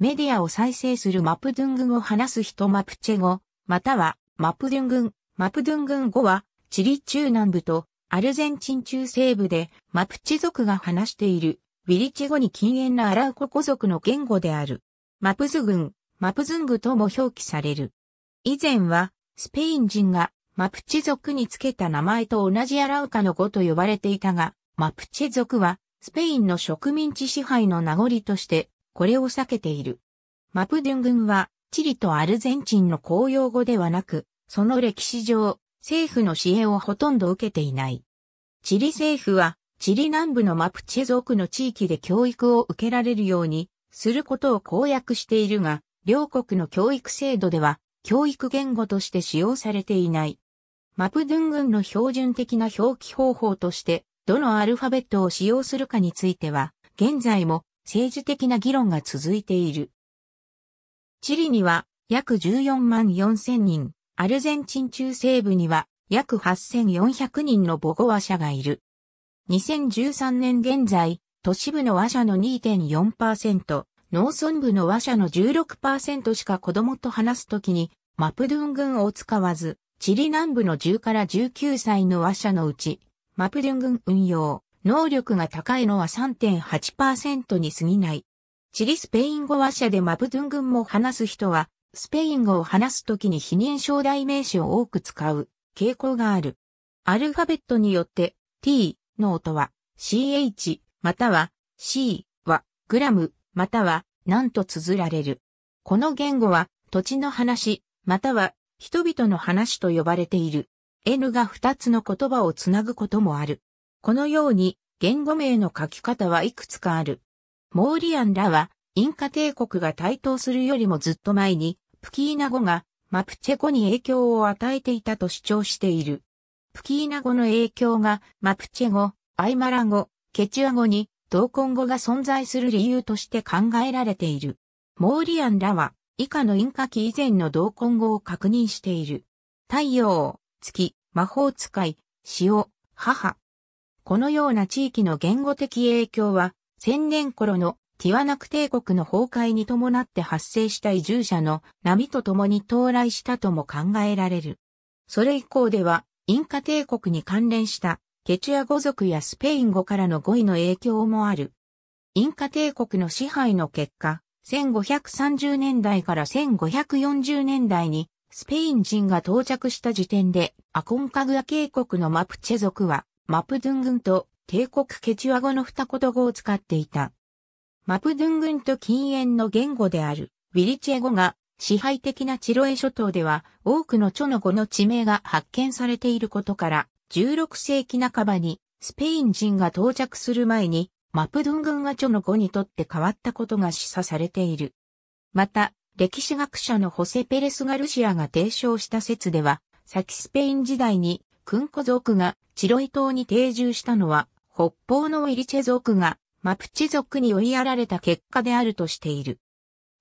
メディアを再生するマプドゥン群を話す人マプチェ語、またはマプドゥン群、マプドゥン群語はチリ中南部とアルゼンチン中西部でマプチ族が話しているウィリチェ語に禁煙なアラウココ族の言語である。マプズ軍、マプズングとも表記される。以前はスペイン人がマプチ族につけた名前と同じアラウカの語と呼ばれていたが、マプチェ族はスペインの植民地支配の名残としてこれを避けている。マプデゥン軍は、チリとアルゼンチンの公用語ではなく、その歴史上、政府の支援をほとんど受けていない。チリ政府は、チリ南部のマプチェ族の地域で教育を受けられるように、することを公約しているが、両国の教育制度では、教育言語として使用されていない。マプドゥン軍の標準的な表記方法として、どのアルファベットを使用するかについては、現在も政治的な議論が続いている。チリには約14万4千人、アルゼンチン中西部には約8400人の母語話者がいる。2013年現在、都市部の話者の2.4%、農村部の話者の16%しか子供と話すときに、マプドゥン群を使わず、チリ南部の10から19歳の話者のうち、マプドゥン群運用、能力が高いのは3.8%に過ぎない。チリスペイン語話者でマブドゥン軍も話す人は、スペイン語を話すときに非認証代名詞を多く使う傾向がある。アルファベットによって t の音は ch または c はグラムまたはなんと綴られる。この言語は土地の話または人々の話と呼ばれている。N が2つの言葉をつなぐこともある。このように言語名の書き方はいくつかある。モーリアンらはインカ帝国が台頭するよりもずっと前にプキーナ語がマプチェ語に影響を与えていたと主張している。プキーナ語の影響がマプチェ語、アイマラ語、ケチュア語に同根語が存在する理由として考えられている。モーリアンらは以下のインカ期以前の同根語を確認している。太陽、月、魔法使い、潮、母、このような地域の言語的影響は、千年頃のティワナク帝国の崩壊に伴って発生した移住者の波と共に到来したとも考えられる。それ以降では、インカ帝国に関連したケチュア語族やスペイン語からの語彙の影響もある。インカ帝国の支配の結果、1530年代から1540年代にスペイン人が到着した時点でアコンカグア渓谷のマプチェ族はマプドゥン軍と帝国ケチュア語の二言語を使っていた。マプドゥン軍と禁煙の言語であるウィリチェ語が支配的なチロエ諸島では多くのチョの語の地名が発見されていることから16世紀半ばにスペイン人が到着する前にマプドゥン軍がチョの語にとって変わったことが示唆されている。また、歴史学者のホセ・ペレス・ガルシアが提唱した説では、先スペイン時代にクンコ族がチロイ島に定住したのは、北方のウィリチェ族がマプチ族に追いやられた結果であるとしている。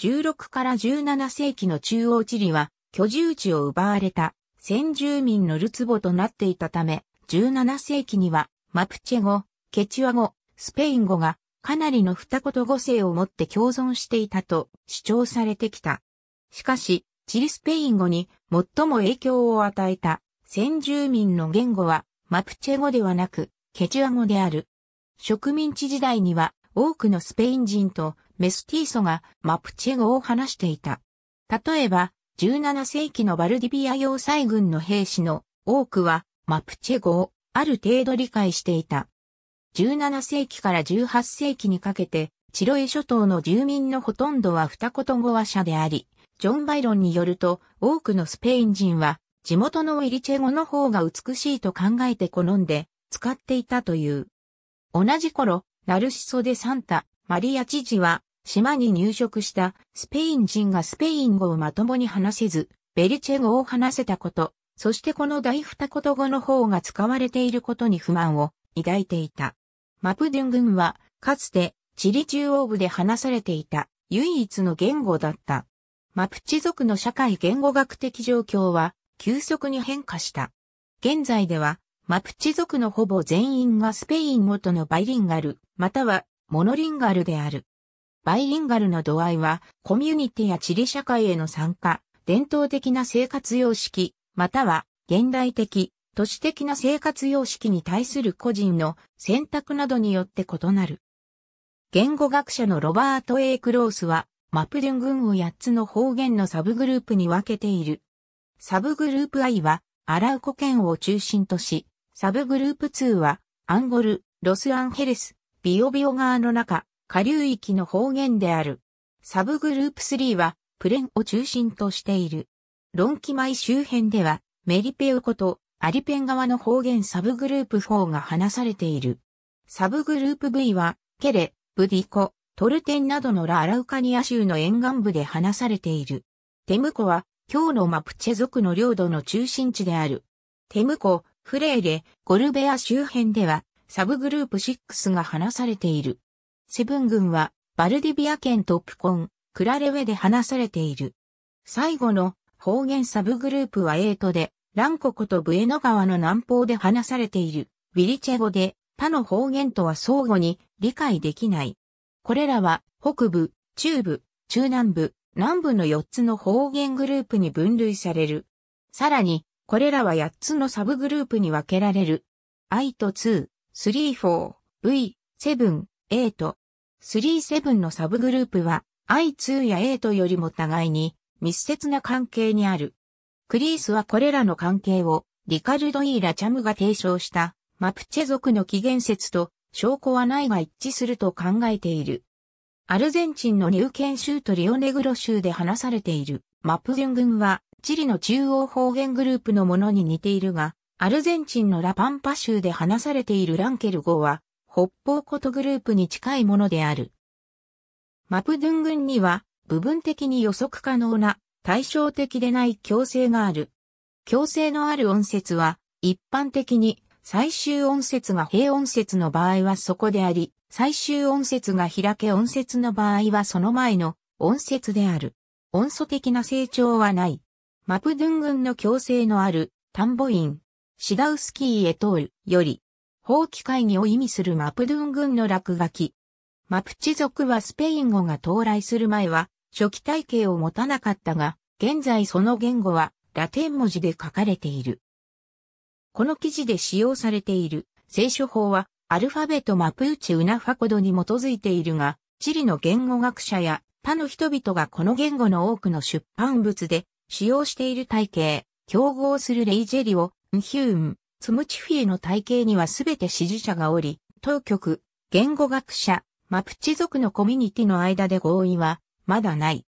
16から17世紀の中央地理は居住地を奪われた先住民のルツボとなっていたため、17世紀にはマプチェ語、ケチュア語、スペイン語がかなりの二言語性を持って共存していたと主張されてきた。しかし、チリスペイン語に最も影響を与えた先住民の言語はマプチェ語ではなくケチュア語である。植民地時代には多くのスペイン人とメスティーソがマプチェ語を話していた。例えば、17世紀のバルディビア要塞軍の兵士の多くはマプチェ語をある程度理解していた。17世紀から18世紀にかけて、チロエ諸島の住民のほとんどは二言語話者であり、ジョン・バイロンによると多くのスペイン人は地元のイリチェ語の方が美しいと考えて好んで使っていたという。同じ頃、ナルシソ・でサンタ、マリア知事は、島に入植したスペイン人がスペイン語をまともに話せず、ベリチェ語を話せたこと、そしてこの大二言語の方が使われていることに不満を抱いていた。マプデュン軍は、かつて、チリ中央部で話されていた、唯一の言語だった。マプチ族の社会言語学的状況は、急速に変化した。現在では、マプチ族のほぼ全員がスペイン語とのバイリンガル、またはモノリンガルである。バイリンガルの度合いは、コミュニティや地理社会への参加、伝統的な生活様式、または現代的、都市的な生活様式に対する個人の選択などによって異なる。言語学者のロバート・エイクロースは、マプデュン群を8つの方言のサブグループに分けているサブグループ I は、アラウコ県を中心とし、サブグループ2は、アンゴル、ロスアンヘレス、ビオビオ川の中、下流域の方言である。サブグループ3は、プレンを中心としている。ロンキマイ周辺では、メリペウコとアリペン側の方言サブグループ4が話されている。サブグループ V は、ケレ、ブディコ、トルテンなどのラ・アラウカニア州の沿岸部で話されている。テムコは、今日のマプチェ族の領土の中心地である。テムコ、フレーレ、ゴルベア周辺では、サブグループ6が話されている。セブン軍は、バルディビア県とプコン、クラレウェで話されている。最後の方言サブグループはエイトで、ランココとブエノ川の南方で話されている。ウィリチェ語で、他の方言とは相互に理解できない。これらは、北部、中部、中南部、南部の4つの方言グループに分類される。さらに、これらは8つのサブグループに分けられる。I と2、3、4、V、7、A と。3、7のサブグループは、I2 や A とよりも互いに密接な関係にある。クリースはこれらの関係を、リカルド・イーラ・チャムが提唱した、マプチェ族の起源説と、証拠はないが一致すると考えている。アルゼンチンのニューケン州とリオネグロ州で話されているマプデュン群はチリの中央方言グループのものに似ているが、アルゼンチンのラパンパ州で話されているランケル語は北方ことグループに近いものである。マプドゥン群には部分的に予測可能な対照的でない強制がある。強制のある音節は一般的に最終音節が平音節の場合はそこであり、最終音節が開け音節の場合はその前の音節である。音素的な成長はない。マプドゥン群の強制のある、タンボイン、シダウスキーへ通るより、法規会議を意味するマプドゥン群の落書き。マプチ族はスペイン語が到来する前は、初期体系を持たなかったが、現在その言語は、ラテン文字で書かれている。この記事で使用されている聖書法はアルファベトマプーチ・ウナファコドに基づいているが、チリの言語学者や他の人々がこの言語の多くの出版物で使用している体系、競合するレイジェリオ、ンヒューン、ツムチフィエの体系にはすべて支持者がおり、当局、言語学者、マプチ族のコミュニティの間で合意はまだない。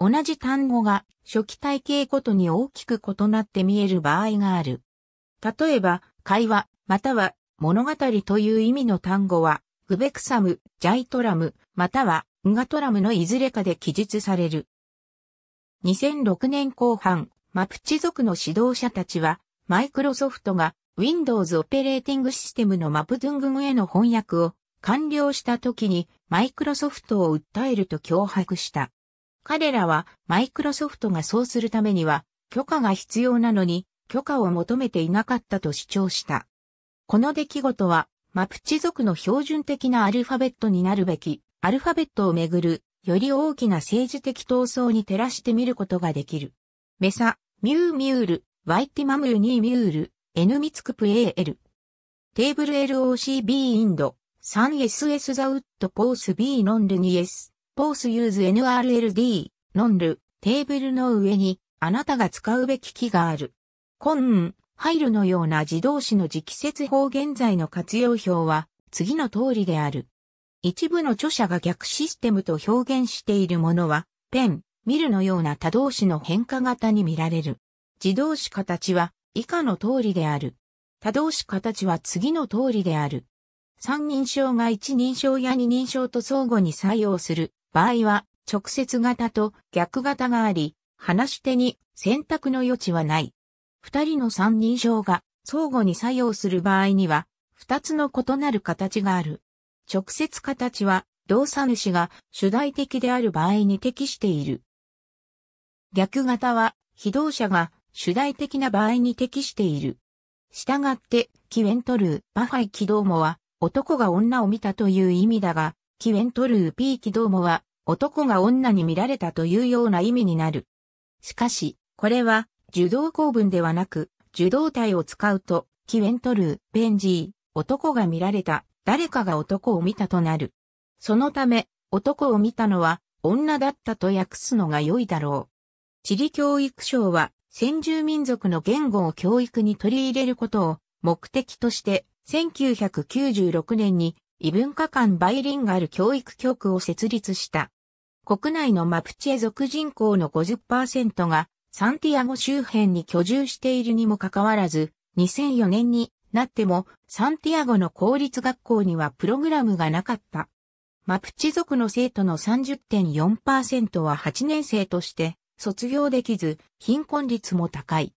同じ単語が初期体系ごとに大きく異なって見える場合がある。例えば、会話、または物語という意味の単語は、グベクサム、ジャイトラム、または、ンガトラムのいずれかで記述される。2006年後半、マプチ族の指導者たちは、マイクロソフトが Windows オペレーティングシステムのマプドゥングムへの翻訳を完了した時にマイクロソフトを訴えると脅迫した。彼らはマイクロソフトがそうするためには許可が必要なのに許可を求めていなかったと主張した。この出来事は、マプチ族の標準的なアルファベットになるべき、アルファベットをめぐる、より大きな政治的闘争に照らしてみることができる。メサ、ミューミュール、ワイティマムル、ニーミュール、エヌミツクプエーエル。テーブル LOCB インド、3SS ザウッドポース B ノンル 2S、ポースユーズ NRLD、ノンル、テーブルの上に、あなたが使うべき木がある。コン、配慮のような自動詞の直接法現在の活用表は次の通りである。一部の著者が逆システムと表現しているものは、ペン、ミルのような多動詞の変化型に見られる。自動詞形は以下の通りである。多動詞形は次の通りである。三人称が一人称や二人称と相互に作用する場合は、直接型と逆型があり、話し手に選択の余地はない。二人の三人称が相互に作用する場合には、二つの異なる形がある。直接形は、動作主が主題的である場合に適している。逆型は、非動者が主題的な場合に適している。したがって、キウェントルー、バファイキドーモは、男が女を見たという意味だが、キウェントルーピーキドーモは、男が女に見られたというような意味になる。しかし、これは、受動構文ではなく、受動体を使うと、キウェントルー、ペンジー、男が見られた、誰かが男を見たとなる。そのため、男を見たのは、女だったと訳すのが良いだろう。地理教育省は、先住民族の言語を教育に取り入れることを目的として、1996年に異文化間バイリンガル教育局を設立した。国内のマプチェ族人口の50%がサンティアゴ周辺に居住しているにもかかわらず、2004年になってもサンティアゴの公立学校にはプログラムがなかった。マプチ族の生徒の30.4%は8年生として卒業できず、貧困率も高い。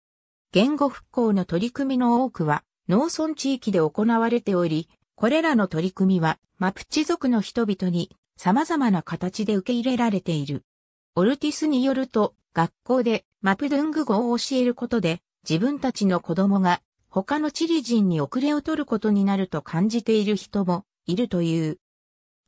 言語復興の取り組みの多くは農村地域で行われており、これらの取り組みはマプチ族の人々に様々な形で受け入れられている。オルティスによると、学校でマプドゥング語を教えることで、自分たちの子供が他のチリ人に遅れを取ることになると感じている人もいるという。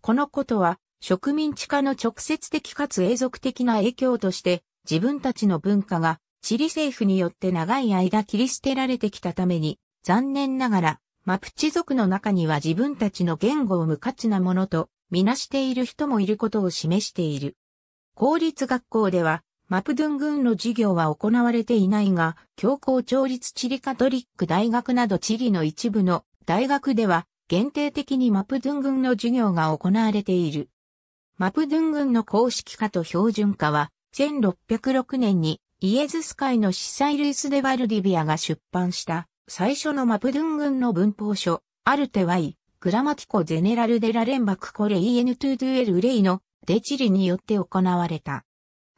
このことは植民地化の直接的かつ永続的な影響として自分たちの文化がチリ政府によって長い間切り捨てられてきたために残念ながらマプチ族の中には自分たちの言語を無価値なものとみなしている人もいることを示している。公立学校ではマプドゥン軍の授業は行われていないが、教皇調律チリカトリック大学などチリの一部の大学では、限定的にマプドゥン軍の授業が行われている。マプドゥン軍の公式化と標準化は、1606年にイエズス会の司祭ルイス・デ・バルディビアが出版した最初のマプドゥン軍の文法書、アルテワイ、グラマティコ・ゼネラル・デ・ラレンバク・コレイエヌ・トゥ・ドゥ・エル・レイのデチリによって行われた。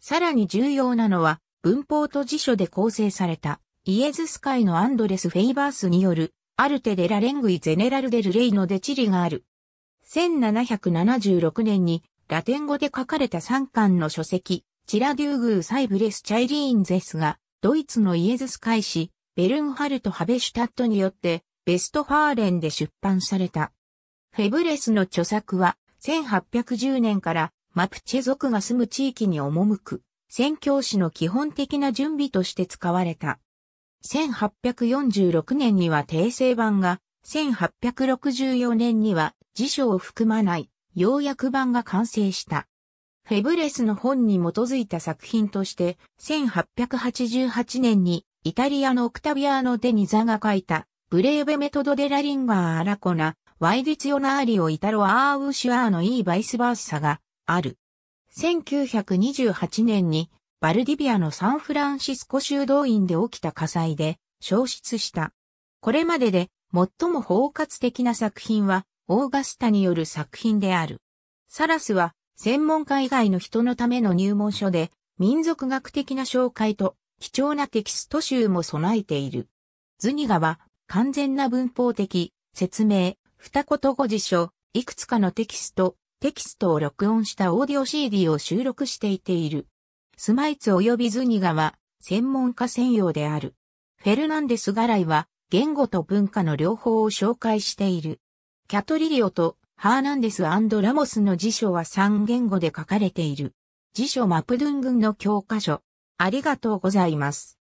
さらに重要なのは、文法と辞書で構成された、イエズス会のアンドレス・フェイバースによる、アルテ・デ・ラ・レングイ・ゼネラル・デル・レイのデチリがある。1776年に、ラテン語で書かれた3巻の書籍、チラ・デューグー・サイブレス・チャイリーン・ゼスが、ドイツのイエズス会誌、ベルンハルト・ハベシュタットによって、ベストファーレンで出版された。フェブレスの著作は、1810年からマプチェ族が住む地域に赴く、宣教師の基本的な準備として使われた。1846年には訂正版が、1864年には辞書を含まない要約版が完成した。フェブレスの本に基づいた作品として、1888年にイタリアのオクタビアーノ・デニザが書いた、ブレーベメトド・デラ・リンガー・アラコナ、ワイディツヨナーリオ・イタロ・アーウシュアーのイー・バイスバースサが、ある。1928年にバルディビアのサンフランシスコ修道院で起きた火災で焼失した。これまでで最も包括的な作品はオーガスタによる作品である。サラスは専門家以外の人のための入門書で民族学的な紹介と貴重なテキスト集も備えている。ズニガは完全な文法的説明、二言語辞書、いくつかのテキスト、テキストを録音したオーディオ CD を収録していている。スマイツ及びズニガは専門家専用である。フェルナンデス・ガライは言語と文化の両方を紹介している。キャトリリオとハーナンデスラモスの辞書は3言語で書かれている。辞書マプドゥン群の教科書。ありがとうございます。